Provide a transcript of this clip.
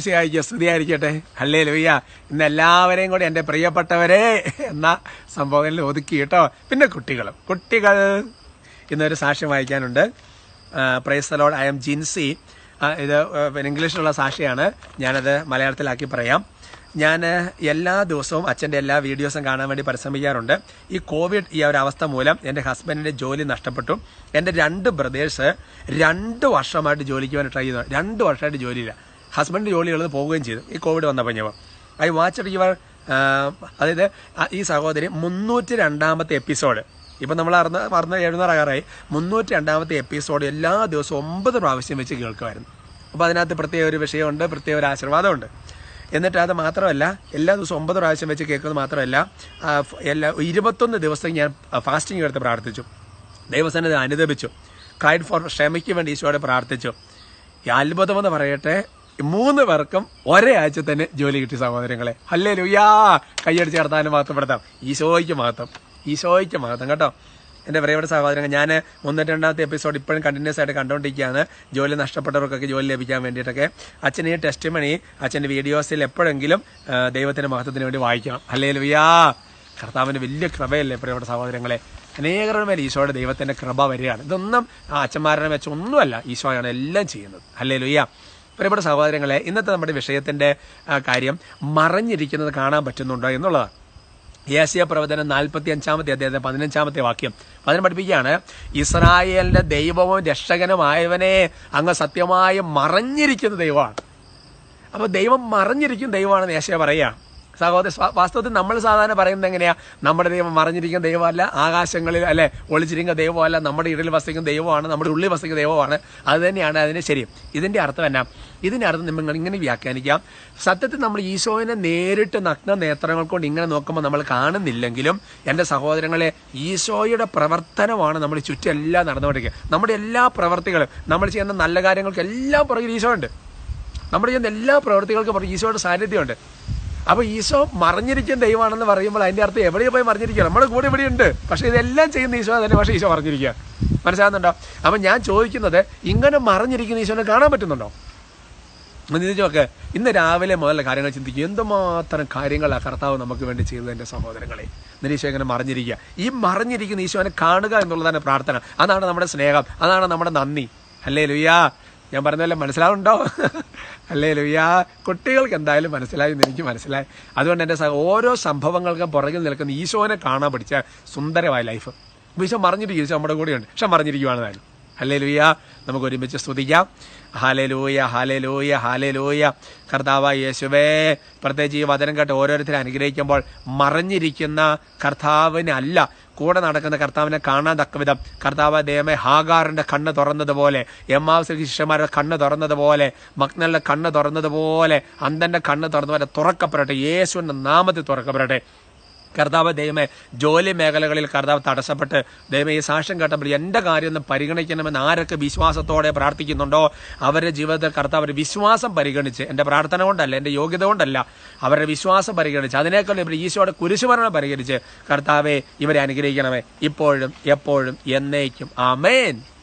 തീർച്ചയായും സ്തുതിയായിരിക്കട്ടെ അല്ലേ ലോയ്യ ഇന്ന് എല്ലാവരെയും കൂടി എൻ്റെ പ്രിയപ്പെട്ടവരെ എന്ന സംബോധനയിൽ ഒതുക്കി കേട്ടോ പിന്നെ കുട്ടികളും കുട്ടികൾ ഇന്നൊരു സാക്ഷ്യം വായിക്കാനുണ്ട് പ്രൈസലോഡ് ഐ എം ജിൻസി ഇത് ഇംഗ്ലീഷിലുള്ള സാക്ഷിയാണ് ഞാനത് മലയാളത്തിലാക്കി പറയാം ഞാൻ എല്ലാ ദിവസവും അച്ഛൻ്റെ എല്ലാ വീഡിയോസും കാണാൻ വേണ്ടി പരിശ്രമിക്കാറുണ്ട് ഈ കോവിഡ് ഈ ഒരു അവസ്ഥ മൂലം എൻ്റെ ഹസ്ബൻഡിൻ്റെ ജോലി നഷ്ടപ്പെട്ടു എൻ്റെ രണ്ട് ബ്രദേഴ്സ് രണ്ട് വർഷമായിട്ട് ജോലിക്ക് വേണ്ടി ട്രൈ ചെയ്തു രണ്ട് വർഷമായിട്ട് ജോലിയില്ല ഹസ്ബൻഡ് ജോലി ജോലികളിൽ പോവുകയും ചെയ്തു ഈ കോവിഡ് വന്നപ്പോൾ ഞാൻ ഐ വാച്ച് യുവർ അതായത് ഈ സഹോദരി മുന്നൂറ്റി രണ്ടാമത്തെ എപ്പിസോഡ് ഇപ്പം നമ്മൾ അറുന്ന മറന്ന് എഴുന്നൂറാകാറായി മുന്നൂറ്റി രണ്ടാമത്തെ എപ്പിസോഡ് എല്ലാ ദിവസവും ഒമ്പത് പ്രാവശ്യം വെച്ച് കേൾക്കുമായിരുന്നു അപ്പോൾ അതിനകത്ത് പ്രത്യേക ഒരു വിഷയമുണ്ട് പ്രത്യേക ഒരു ആശീർവാദമുണ്ട് എന്നിട്ട് അത് മാത്രമല്ല എല്ലാ ദിവസവും ഒമ്പത് പ്രാവശ്യം വെച്ച് കേൾക്കുന്നത് മാത്രമല്ല എല്ലാ ഇരുപത്തൊന്ന് ദിവസം ഞാൻ ഫാസ്റ്റിംഗ് എടുത്ത് പ്രാർത്ഥിച്ചു ദൈവസന്നിധി അനുദപിച്ചു കൈഡ് ഫോർ ക്ഷമയ്ക്ക് വേണ്ടി ഈശോയോട് പ്രാർത്ഥിച്ചു ഈ അത്ഭുതമെന്ന് പറയട്ടെ മൂന്ന് പേർക്കും ഒരേ ആഴ്ച തന്നെ ജോലി കിട്ടി സഹോദരങ്ങളെ അല്ലേ ലുയാ കൈയടിച്ച് കടത്താനും മാത്രപ്പെടുത്താം ഈശോയ്ക്ക് മാത്രം ഈശോയ്ക്ക് മാത്രം കേട്ടോ എൻ്റെ പ്രിയപ്പെട്ട സഹോദരങ്ങൾ ഞാൻ ഒന്നും രണ്ടാമത്തെ എപ്പിസോഡ് ഇപ്പോഴും കണ്ടിന്യൂസ് ആയിട്ട് കണ്ടുകൊണ്ടിരിക്കുകയാണ് ജോലി നഷ്ടപ്പെട്ടവർക്കൊക്കെ ജോലി ലഭിക്കാൻ വേണ്ടിയിട്ടൊക്കെ അച്ഛൻ ഈ ടെസ്റ്റ് മണി അച്ഛൻ്റെ വീഡിയോസിൽ എപ്പോഴെങ്കിലും ദൈവത്തിൻ്റെ മഹത്വത്തിന് വേണ്ടി വായിക്കണം അല്ലേ ലുയാ കർത്താവിൻ്റെ വലിയ കൃപയല്ലേ പ്രിയപ്പെട്ട സഹോദരങ്ങളെ അനേകരുടെ മേലെ ഈശോയുടെ ദൈവത്തിൻ്റെ കൃപ വരികയാണ് ഇതൊന്നും ആ അച്ഛന്മാരുടെ വെച്ച് ഒന്നുമല്ല ഈശോയാണ് എല്ലാം ചെയ്യുന്നത് അല്ലേ ലുയ്യ പ്രിയപ്പെട്ട സഹോദരങ്ങളെ ഇന്നത്തെ നമ്മുടെ വിഷയത്തിന്റെ കാര്യം മറഞ്ഞിരിക്കുന്നത് കാണാൻ പറ്റുന്നുണ്ടോ എന്നുള്ളതാണ് യേശിയ പ്രവചനം നാൽപ്പത്തി അഞ്ചാമത്തെ അദ്ദേഹത്തെ പതിനഞ്ചാമത്തെ വാക്യം അതിനെ പഠിപ്പിക്കുകയാണ് ഇസ്രായേലിന്റെ ദൈവവും രക്ഷകനുമായവനെ അങ്ങ് സത്യമായി മറഞ്ഞിരിക്കുന്ന ദൈവമാണ് അപ്പോൾ ദൈവം മറിഞ്ഞിരിക്കുന്ന ദൈവമാണെന്ന് ഏഷ്യ പറയുക സഹോദര വാസ്തവത്തിൽ നമ്മൾ സാധാരണ പറയുന്നത് എങ്ങനെയാ നമ്മുടെ ദൈവം മറിഞ്ഞിരിക്കുന്ന ദൈവമല്ല ആകാശങ്ങളിൽ അല്ലെ ഒളിച്ചിരിക്കുന്ന ദൈവമല്ല നമ്മുടെ ഇടയിൽ വസിക്കുന്ന ദൈവമാണ് നമ്മുടെ ഉള്ളിൽ വസിക്കുന്ന ദൈവമാണ് അത് തന്നെയാണ് അതിന് ശരി ഇതിന്റെ അർത്ഥം എന്നാ ഇതിന്റെ അർത്ഥം നിങ്ങൾ ഇങ്ങനെ വ്യാഖ്യാനിക്കാം സത്യത്തിൽ നമ്മൾ ഈശോവിനെ നേരിട്ട് നഗ്ന നേത്രങ്ങൾ കൊണ്ട് ഇങ്ങനെ നോക്കുമ്പോൾ നമ്മൾ കാണുന്നില്ലെങ്കിലും എൻ്റെ സഹോദരങ്ങളെ ഈശോയുടെ പ്രവർത്തനമാണ് നമ്മൾ ചുറ്റും എല്ലാം നടന്നുകൊണ്ടിരിക്കുക നമ്മുടെ എല്ലാ പ്രവർത്തികളും നമ്മൾ ചെയ്യുന്ന നല്ല കാര്യങ്ങൾക്ക് എല്ലാം പുറകിൽ ഈശോ ഉണ്ട് നമ്മൾ ചെയ്യുന്ന എല്ലാ പ്രവർത്തികൾക്കും പുറകിൽ ഈശോയുടെ സാന്നിധ്യമുണ്ട് അപ്പോൾ ഈശോ മറിഞ്ഞിരിക്കുന്ന ദൈവമാണെന്ന് പറയുമ്പോൾ അതിന്റെ അർത്ഥം എവിടെയോ പോയി മറിഞ്ഞിരിക്കുക നമ്മുടെ കൂടെ ഇവിടെ ഉണ്ട് പക്ഷെ ഇതെല്ലാം ചെയ്യുന്ന ഈശോ തന്നെ പക്ഷേ ഈശോ മറിഞ്ഞിരിക്കുക മനസ്സിലാകുന്നുണ്ടോ അപ്പൊ ഞാൻ ചോദിക്കുന്നത് ഇങ്ങനെ മറിഞ്ഞിരിക്കുന്ന ഈശോനെ കാണാൻ പറ്റുന്നുണ്ടോ ചിന്തിച്ചു ഇന്ന് രാവിലെ മുതലുള്ള കാര്യങ്ങൾ ചിന്തിക്കും എന്തുമാത്രം കാര്യങ്ങളാണ് കർത്താവ് നമുക്ക് വേണ്ടി ചെയ്തത് എൻ്റെ സഹോദരങ്ങളെ നിരീശോ ഇങ്ങനെ മറിഞ്ഞിരിക്കുക ഈ മറിഞ്ഞിരിക്കുന്ന ഈശോനെ കാണുക എന്നുള്ളതാണ് പ്രാർത്ഥന അതാണ് നമ്മുടെ സ്നേഹം അതാണ് നമ്മുടെ നന്ദി അല്ലേ ലുയ്യാ ഞാൻ പറഞ്ഞതല്ല മനസ്സിലാവുണ്ടോ അല്ലേ ലുയാ കുട്ടികൾക്ക് എന്തായാലും മനസ്സിലായി എന്ന് എനിക്ക് മനസ്സിലായി അതുകൊണ്ട് എൻ്റെ ഓരോ സംഭവങ്ങൾക്കും പുറകിൽ നിൽക്കുന്ന ഈശോനെ കാണാൻ പഠിച്ച സുന്ദരമായ ലൈഫ് ഈശോ മറിഞ്ഞിട്ട് ഈശോ നമ്മുടെ കൂടെയുണ്ട് പക്ഷെ മറിഞ്ഞിരിക്കുവാണെന്നാലും അല്ലേ ലൂയ നമുക്ക് ഒരുമിച്ച് സ്തുതിക്കാം ഹാലേ ലൂയ ഹാലേ ലൂയ ഹാലേ ലൂയ കർത്താവ് യേശുവേ പ്രത്യേകിച്ച് ഈ വചനം കേട്ട് ഓരോരുത്തരെ അനുഗ്രഹിക്കുമ്പോൾ മറഞ്ഞിരിക്കുന്ന കർത്താവിനല്ല കൂടെ നടക്കുന്ന കർത്താവിനെ കാണാൻ വിധം കർത്താവ് ദൈവമേ ഹാഗാറിന്റെ കണ്ണ് തുറന്നതുപോലെ എമ്മാവസിലെ ശിഷ്യന്മാരുടെ കണ്ണ് തുറന്നതുപോലെ മക്നലിന്റെ കണ്ണ് തുറന്നതുപോലെ അന്ധന്റെ കണ്ണ് തുറന്നതുപോലെ തുറക്കപ്പെടട്ടെ യേശുവിന്റെ നാമത്തിൽ തുറക്കപ്പെടട്ടെ കർത്താവ് ദൈവമേ ജോലി മേഖലകളിൽ കർത്താവ് തടസ്സപ്പെട്ട് ദൈവം ഈ സാക്ഷ്യം കേട്ടപ്പോൾ എൻ്റെ കാര്യം ഒന്ന് പരിഗണിക്കണമെന്ന് ആരൊക്കെ വിശ്വാസത്തോടെ പ്രാർത്ഥിക്കുന്നുണ്ടോ അവരുടെ ജീവിതത്തിൽ കർത്താവ് ഒരു വിശ്വാസം പരിഗണിച്ച് എൻ്റെ പ്രാർത്ഥന കൊണ്ടല്ല എൻ്റെ യോഗ്യത കൊണ്ടല്ല അവരുടെ വിശ്വാസം പരിഗണിച്ച് അതിനേക്കാളും ഇവർ ഈശോയുടെ കുരിശുമരണം പരിഗണിച്ച് കർത്താവെ ഇവരെ അനുഗ്രഹിക്കണമേ ഇപ്പോഴും എപ്പോഴും എന്നേക്കും ആമേൻ